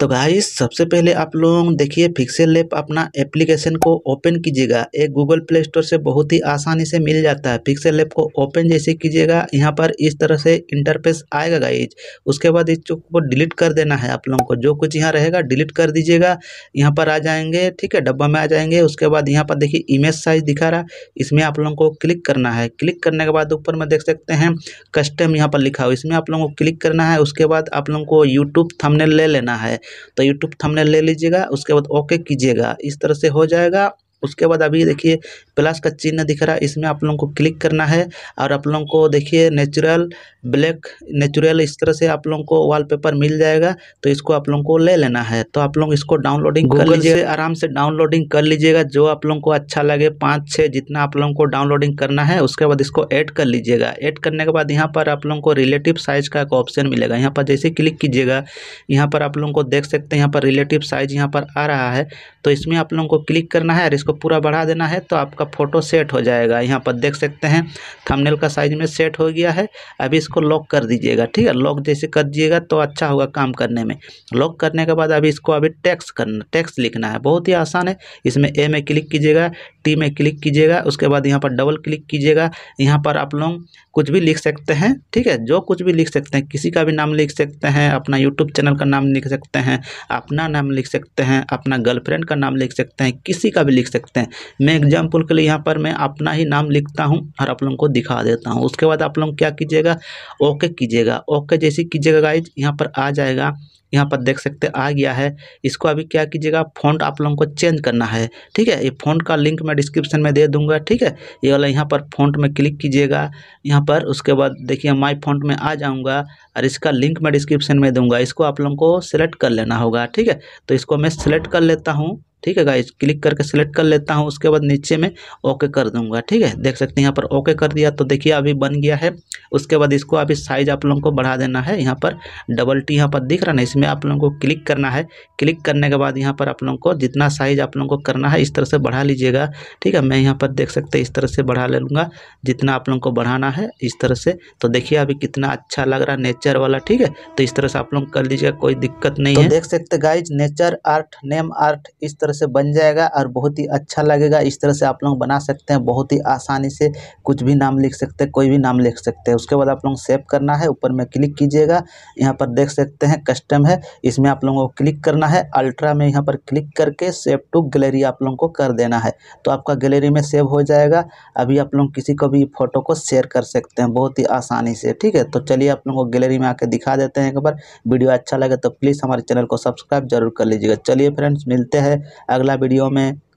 तो गाइस सबसे पहले आप लोग देखिए फिक्सेल लेप अपना एप्लीकेशन को ओपन कीजिएगा एक गूगल प्ले स्टोर से बहुत ही आसानी से मिल जाता है फिक्सेल ऐप को ओपन जैसे कीजिएगा यहाँ पर इस तरह से इंटरफेस आएगा गाइज उसके बाद इस को डिलीट कर देना है आप लोगों को जो कुछ यहाँ रहेगा डिलीट कर दीजिएगा यहाँ पर आ जाएंगे ठीक है डब्बा में आ जाएंगे उसके बाद यहाँ पर देखिए इमेज साइज दिखा रहा इसमें आप लोगों को क्लिक करना है क्लिक करने के बाद ऊपर में देख सकते हैं कस्टम यहाँ पर लिखा हो इसमें आप लोगों को क्लिक करना है उसके बाद आप लोगों को यूट्यूब थंबनेल ले लेना है तो यूट्यूब थमने ले लीजिएगा उसके बाद ओके कीजिएगा इस तरह से हो जाएगा उसके बाद अभी देखिए प्लस का चिन्ह दिख रहा है इसमें आप लोगों को क्लिक करना है और आप लोगों को देखिए नेचुरल ब्लैक नेचुरल इस तरह से आप लोगों को वॉलपेपर मिल जाएगा तो इसको आप लोगों को ले लेना है तो आप लोग इसको डाउनलोडिंग कर लीजिए आराम से डाउनलोडिंग कर लीजिएगा जो आप लोगों को अच्छा लगे पाँच छः जितना आप लोगों को डाउनलोडिंग करना है उसके बाद इसको ऐड कर लीजिएगा ऐड करने के बाद यहाँ पर आप लोगों को रिलेटिव साइज का एक ऑप्शन मिलेगा यहाँ पर जैसे क्लिक कीजिएगा यहाँ पर आप लोगों को देख सकते हैं यहाँ पर रिलेटिव साइज यहाँ पर आ रहा है तो इसमें आप लोगों को क्लिक करना है और इसको पूरा बढ़ा देना है तो आपका फ़ोटो सेट हो जाएगा यहाँ पर देख सकते हैं थंबनेल का साइज में सेट हो गया है अभी इसको लॉक कर दीजिएगा ठीक है लॉक जैसे कर दीजिएगा तो अच्छा होगा काम करने में लॉक करने के बाद अभी इसको अभी टैक्स करना टैक्स लिखना है बहुत ही आसान है इसमें ए में क्लिक कीजिएगा टी में क्लिक कीजिएगा उसके बाद यहाँ पर डबल क्लिक कीजिएगा यहाँ पर आप लोग कुछ भी लिख सकते हैं ठीक है जो कुछ भी लिख सकते हैं किसी का भी नाम लिख सकते हैं अपना यूट्यूब चैनल का नाम लिख सकते हैं अपना नाम लिख सकते हैं अपना गर्लफ्रेंड का नाम लिख सकते हैं किसी का भी लिख सकते हैं मैं एग्जाम्पल के यहाँ पर मैं अपना ही नाम लिखता हूँ और आप लोगों को दिखा देता हूँ उसके बाद आप लोग क्या कीजिएगा ओके कीजिएगा ओके जैसे कीजिएगा गाइज यहाँ पर आ जाएगा यहाँ पर देख सकते आ गया है इसको अभी क्या कीजिएगा फ़ॉन्ट आप लोगों को चेंज करना है ठीक है ये फ़ॉन्ट का लिंक मैं डिस्क्रिप्शन में दे दूंगा ठीक है ये वाला यहाँ पर फ़ॉन्ट में क्लिक कीजिएगा यहाँ पर उसके बाद देखिए माई फ़ॉन्ट में आ जाऊँगा और इसका लिंक मैं डिस्क्रिप्शन में दूंगा इसको आप लोगों को सिलेक्ट कर लेना होगा ठीक है तो इसको मैं सिलेक्ट कर लेता हूँ ठीक है गाइज क्लिक करके सेलेक्ट कर लेता हूँ उसके बाद नीचे में ओके कर दूंगा ठीक है देख सकते हैं यहाँ पर ओके कर दिया तो देखिए अभी बन गया है उसके बाद इसको अभी साइज आप लोगों को बढ़ा देना है यहाँ पर डबल टी यहाँ पर दिख रहा ना इसमें आप लोगों को क्लिक करना है क्लिक करने के बाद यहाँ पर आप लोगों को जितना साइज आप लोगों को करना है इस तरह से बढ़ा लीजिएगा ठीक है मैं यहाँ पर देख सकते इस तरह से बढ़ा ले लूँगा जितना आप लोगों को बढ़ाना है इस तरह से तो देखिए अभी कितना अच्छा लग रहा है नेचर वाला ठीक है तो इस तरह से आप लोग कर लीजिएगा कोई दिक्कत नहीं तो है देख सकते guys nature art name art इस तरह तरह से बन जाएगा और बहुत ही अच्छा लगेगा इस तरह से आप लोग बना सकते हैं बहुत ही आसानी से कुछ भी नाम लिख सकते हैं कोई भी नाम लिख सकते हैं उसके बाद आप लोग सेव करना है ऊपर में क्लिक कीजिएगा यहाँ पर देख सकते हैं कस्टम है इसमें आप लोगों को क्लिक करना है अल्ट्रा में यहाँ पर क्लिक करके सेव टू गैलरी आप लोगों को कर देना है तो आपका गैलरी में सेव हो जाएगा अभी आप लोग किसी को भी फोटो को शेयर कर सकते हैं बहुत ही आसानी से ठीक है तो चलिए आप लोगों को गैलरी में आकर दिखा देते हैं एक बार वीडियो अच्छा लगे तो प्लीज़ हमारे चैनल को सब्सक्राइब जरूर कर लीजिएगा चलिए फ्रेंड्स मिलते हैं अगला वीडियो में